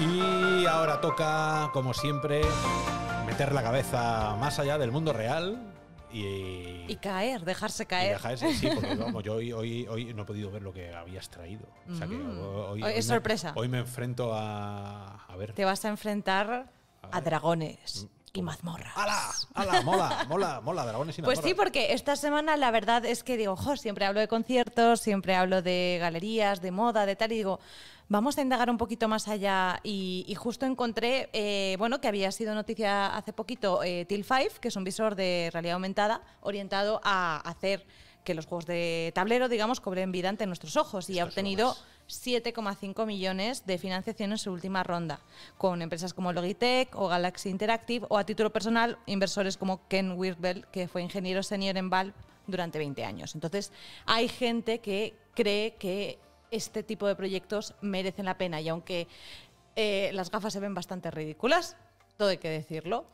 Y ahora toca, como siempre, meter la cabeza más allá del mundo real. Y, y caer, dejarse caer. dejarse, sí, porque yo hoy, no he podido ver lo que habías traído. Mm. hoy, es sorpresa. hoy me enfrento a. A ver. Te vas a enfrentar a dragones. Mm y mazmorras. ¡Hala! ¡Hala! Mola, mola, mola, dragones y Pues sí, porque esta semana la verdad es que digo, jo, siempre hablo de conciertos, siempre hablo de galerías, de moda, de tal, y digo, vamos a indagar un poquito más allá. Y, justo encontré, eh, bueno, que había sido noticia hace poquito, eh, Til 5, que es un visor de realidad aumentada orientado a hacer que los juegos de tablero, digamos, cobren vida ante nuestros ojos y ha obtenido 7,5 millones de financiación en su última ronda, con empresas como Logitech o Galaxy Interactive o a título personal inversores como Ken Wirbel, que fue ingeniero senior en Valve durante 20 años. Entonces, hay gente que cree que este tipo de proyectos merecen la pena y aunque eh, las gafas se ven bastante ridículas, todo hay que decirlo,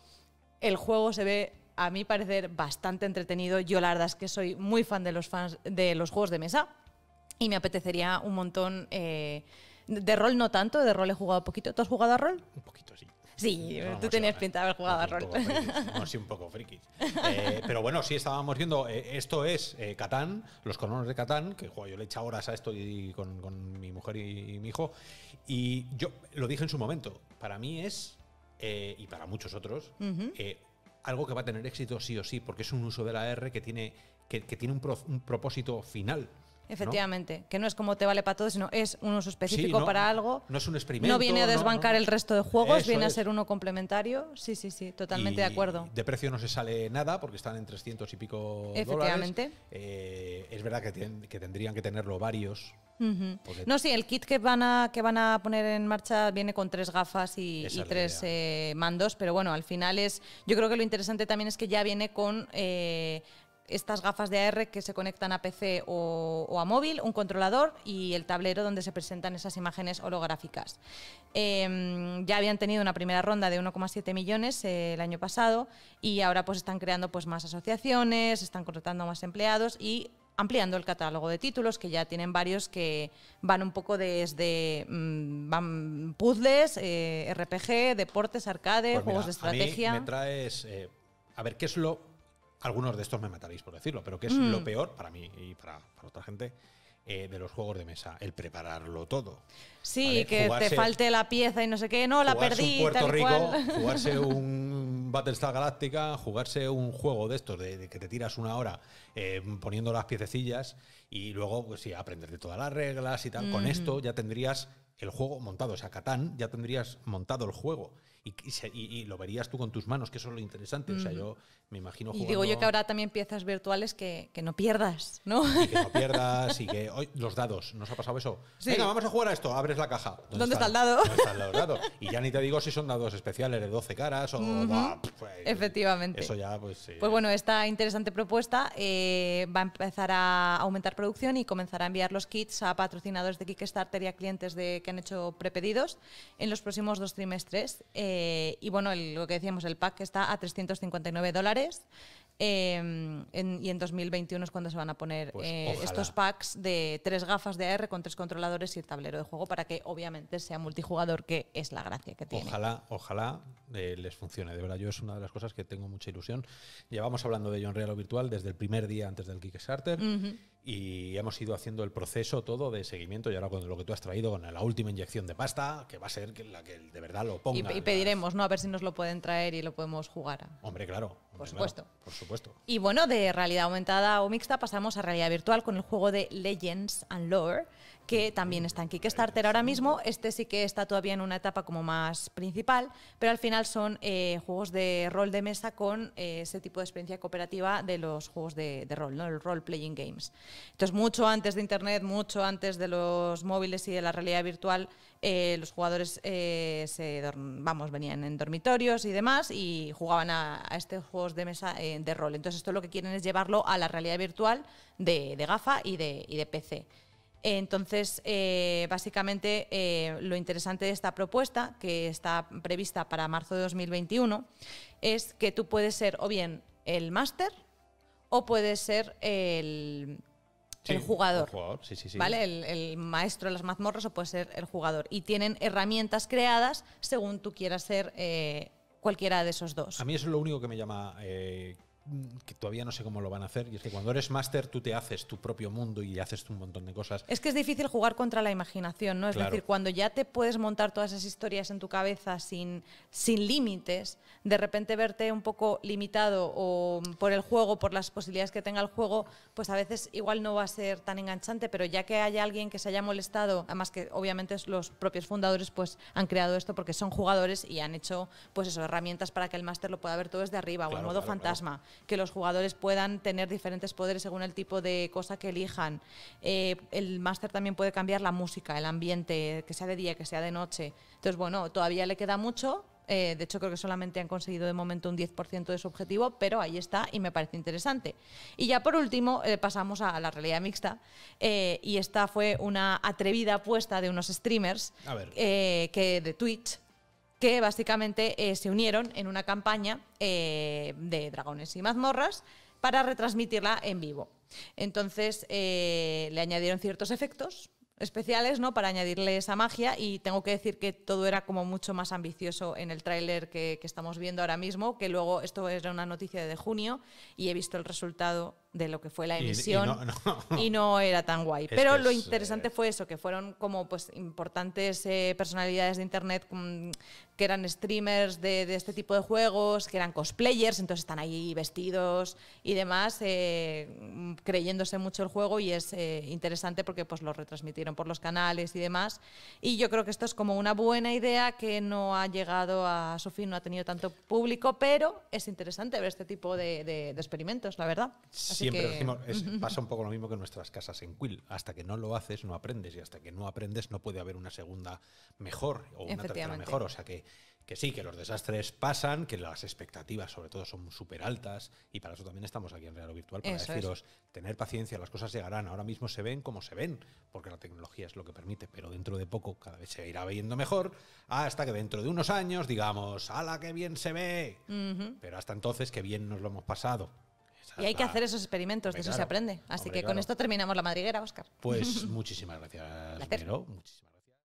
el juego se ve a mí parecer, bastante entretenido. Yo la verdad es que soy muy fan de los fans de los juegos de mesa y me apetecería un montón. Eh, de rol no tanto, de rol he jugado poquito. ¿Tú has jugado a rol? Un poquito, sí. Sí, tú tenías pinta de haber jugado a rol. No, sí, un poco friki. Eh, pero bueno, sí, estábamos viendo. Eh, esto es Catán, los colonos de Catán, que yo le he echado horas a esto con, mi mujer y, mi hijo. Y yo lo dije en su momento. Para mí es, y para muchos otros, algo que va a tener éxito sí o sí, porque es un uso de la R que tiene, que, tiene un, propósito final. Efectivamente, que no es como te vale para todo, sino es un uso específico para algo. No es un experimento. No viene a desbancar el resto de juegos, viene a ser uno complementario. Sí, sí, sí, totalmente de acuerdo. De precio no se sale nada porque están en 300 y pico Efectivamente. dólares. Efectivamente. Eh, es verdad que, que tendrían que tenerlo varios no, sí, el kit que van, a, que van a poner en marcha viene con tres gafas y, tres eh, mandos, pero bueno, al final es, yo creo que lo interesante también es que ya viene con... Eh, estas gafas de AR que se conectan a PC o, a móvil, un controlador y el tablero donde se presentan esas imágenes holográficas. Em, ya habían tenido una primera ronda de 1,7 millones eh, el año pasado y ahora pues están creando pues más asociaciones, están contratando más empleados y ampliando el catálogo de títulos, que ya tienen varios que van un poco desde mm, van puzzles, eh, RPG, deportes, arcades pues juegos de estrategia. A me eh, a ver, ¿qué es lo. Algunos de estos me mataréis por decirlo, pero ¿qué es lo mm. peor para mí y para, otra gente? Eh, de los juegos de mesa, el prepararlo todo. Sí, que te falte la pieza y no sé qué, no, la perdí. Puerto Rico, jugarse un Battlestar Galáctica, jugarse un juego de estos, de, que te tiras una hora eh, poniendo las piececillas y luego, pues sí, aprenderte todas las reglas y tal. Con esto ya tendrías el juego montado. O sea, Catán ya tendrías montado el juego y, lo verías tú con tus manos, que eso es lo interesante. O sea, yo me imagino jugando... Y digo yo que ahora también piezas virtuales que, no pierdas, ¿no? que no pierdas y que... Hoy, los dados, ¿nos ha pasado eso? Venga, vamos a jugar a esto. Abres la caja. ¿Dónde, está, el dado? ¿Dónde está el dado? Y ya ni te digo si son dados especiales de 12 caras o... Pues, pues, Efectivamente. Eso ya, pues sí. Pues bueno, esta interesante propuesta eh, va a empezar a aumentar producción y comenzará a enviar los kits a patrocinadores de Kickstarter y a clientes de que han hecho prepedidos en los próximos dos trimestres. Eh, y bueno, lo que decíamos, el pack está a 359 dólares. Eh, en, y en 2021 es cuando se van a poner pues, eh, estos packs de tres gafas de AR con tres controladores y el tablero de juego para que obviamente sea multijugador, que es la gracia que tiene. Ojalá, ojalá les funcione. De verdad, yo es una de las cosas que tengo mucha ilusión. Llevamos hablando de ello en real o virtual desde el primer día antes del Kickstarter y hemos ido haciendo el proceso todo de seguimiento y ahora con lo que tú has traído, con la última inyección de pasta, que va a ser la que de verdad lo ponga. Y, pediremos, ¿no? A ver si nos lo pueden traer y lo podemos jugar. Hombre, claro. por supuesto. por supuesto. Y bueno, de realidad aumentada o mixta pasamos a realidad virtual con el juego de Legends and Lore que también está en Kickstarter ahora mismo. Este sí que está todavía en una etapa como más principal, pero al final son eh, juegos de rol de mesa con eh, ese tipo de experiencia cooperativa de los juegos de, rol, ¿no? el role-playing games. Entonces, mucho antes de Internet, mucho antes de los móviles y de la realidad virtual, eh, los jugadores se vamos, venían en dormitorios y demás y jugaban a, a estos juegos de mesa de rol. Entonces, esto lo que quieren es llevarlo a la realidad virtual de, de GAFA y de, y de PC. Entonces, eh, básicamente, eh, lo interesante de esta propuesta, que está prevista para marzo de 2021, es que tú puedes ser o bien el máster o puedes ser el, jugador. El ¿vale? El, maestro de las mazmorras o puedes ser el jugador. Y tienen herramientas creadas según tú quieras ser eh, cualquiera de esos dos. A mí eso es lo único que me llama Mm, que todavía no sé cómo lo van a hacer, y es que cuando eres máster tú te haces tu propio mundo y haces un montón de cosas. Es que es difícil jugar contra la imaginación, ¿no? Es decir, cuando ya te puedes montar todas esas historias en tu cabeza sin, límites, de repente verte un poco limitado o por el juego, por las posibilidades que tenga el juego, pues a veces igual no va a ser tan enganchante, pero ya que haya alguien que se haya molestado, además que obviamente los propios fundadores pues han creado esto porque son jugadores y han hecho pues herramientas para que el máster lo pueda ver todo desde arriba o en modo fantasma que los jugadores puedan tener diferentes poderes según el tipo de cosa que elijan. Eh, el máster también puede cambiar la música, el ambiente, que sea de día, que sea de noche. Entonces, bueno, todavía le queda mucho, eh, de hecho, creo que solamente han conseguido de momento un 10% de su objetivo, pero ahí está y me parece interesante. Y ya por último, eh, pasamos a la realidad mixta. y esta fue una atrevida apuesta de unos streamers que de Twitch que básicamente eh, se unieron en una campaña eh, de dragones y mazmorras para retransmitirla en vivo. Entonces eh, le añadieron ciertos efectos especiales ¿no? para añadirle esa magia y tengo que decir que todo era como mucho más ambicioso en el tráiler que, que estamos viendo ahora mismo, que luego esto era una noticia de junio y he visto el resultado de lo que fue la emisión y, no, era tan guay. Pero lo interesante eh, fue eso, que fueron como pues importantes eh, personalidades de internet mm, que eran streamers de, de, este tipo de juegos, que eran cosplayers, entonces están ahí vestidos y demás, eh, creyéndose mucho el juego y es interesante porque pues lo retransmitieron por los canales y demás. Y yo creo que esto es como una buena idea que no ha llegado a su fin, no ha tenido tanto público, pero es interesante ver este tipo de, experimentos, la verdad. sí Siempre que... decimos, pasa un poco lo mismo que en nuestras casas en Quill. Hasta que no lo haces, no aprendes. Y hasta que no aprendes, no puede haber una segunda mejor o una tercera mejor. O sea que, que sí, que los desastres pasan, que las expectativas sobre todo son súper altas. Y para eso también estamos aquí en Real Virtual, para deciros, tener paciencia, las cosas llegarán. Ahora mismo se ven como se ven, porque la tecnología es lo que permite. Pero dentro de poco cada vez se irá viendo mejor. Hasta que dentro de unos años digamos, ¡hala, qué bien se ve! Pero hasta entonces, qué bien nos lo hemos pasado y hay que hacer esos experimentos, de eso se aprende. Así que con esto terminamos la madriguera, Oscar. Pues muchísimas gracias, Muchísimas gracias.